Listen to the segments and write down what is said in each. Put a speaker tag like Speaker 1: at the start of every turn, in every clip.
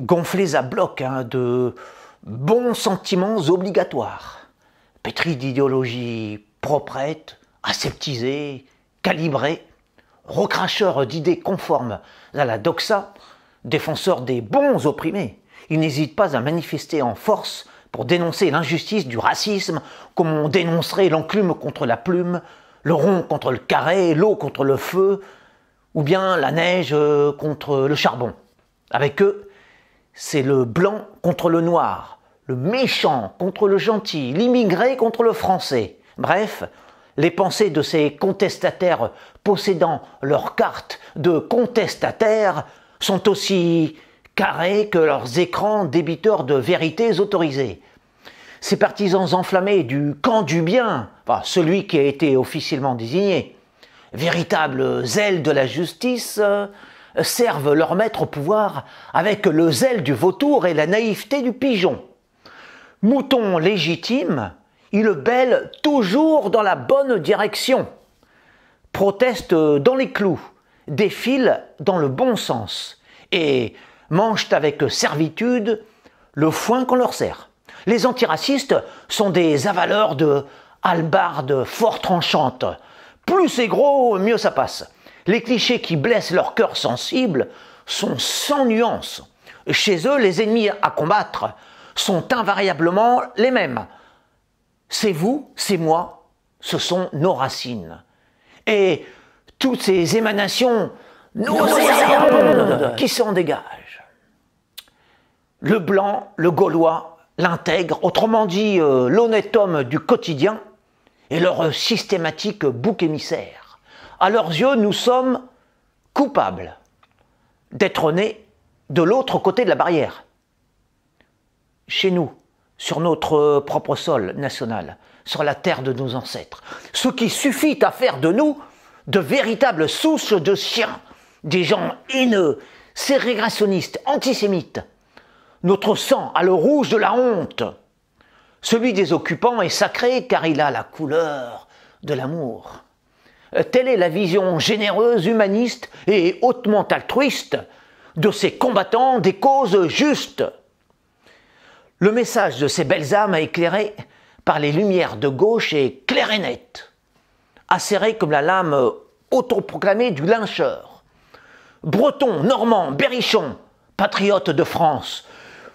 Speaker 1: gonflés à bloc hein, de bons sentiments obligatoires, pétris d'idéologies proprettes, aseptisées, calibrées, recracheurs d'idées conformes à la doxa, défenseurs des bons opprimés. Ils n'hésitent pas à manifester en force pour dénoncer l'injustice du racisme, comme on dénoncerait l'enclume contre la plume, le rond contre le carré, l'eau contre le feu, ou bien la neige euh, contre le charbon. Avec eux, c'est le blanc contre le noir, le méchant contre le gentil, l'immigré contre le français. Bref, les pensées de ces contestataires possédant leur carte de contestataires sont aussi carrées que leurs écrans débiteurs de vérités autorisées. Ces partisans enflammés du camp du bien, enfin celui qui a été officiellement désigné, véritable « zèle de la justice, servent leur maître au pouvoir avec le zèle du vautour et la naïveté du pigeon. Moutons légitimes, ils bêlent toujours dans la bonne direction, protestent dans les clous, défilent dans le bon sens et mangent avec servitude le foin qu'on leur sert. Les antiracistes sont des avaleurs de halbardes fort tranchantes. Plus c'est gros, mieux ça passe. Les clichés qui blessent leur cœur sensible sont sans nuance. Chez eux, les ennemis à combattre sont invariablement les mêmes. C'est vous, c'est moi, ce sont nos racines. Et toutes ces émanations qui s'en dégagent. Le blanc, le gaulois, l'intègre, autrement dit euh, l'honnête homme du quotidien, et leur systématique bouc émissaire à leurs yeux, nous sommes coupables d'être nés de l'autre côté de la barrière. Chez nous, sur notre propre sol national, sur la terre de nos ancêtres. Ce qui suffit à faire de nous de véritables souches de chiens, des gens haineux, ségrégationnistes, antisémites. Notre sang a le rouge de la honte. Celui des occupants est sacré car il a la couleur de l'amour. Euh, telle est la vision généreuse, humaniste et hautement altruiste de ces combattants des causes justes. Le message de ces belles âmes a éclairé par les lumières de gauche est clair et net, acéré comme la lame autoproclamée du lyncheur. Bretons, Normands, Berrichon, patriotes de France,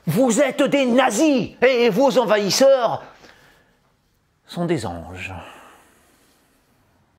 Speaker 1: vous êtes des nazis et vos envahisseurs sont des anges.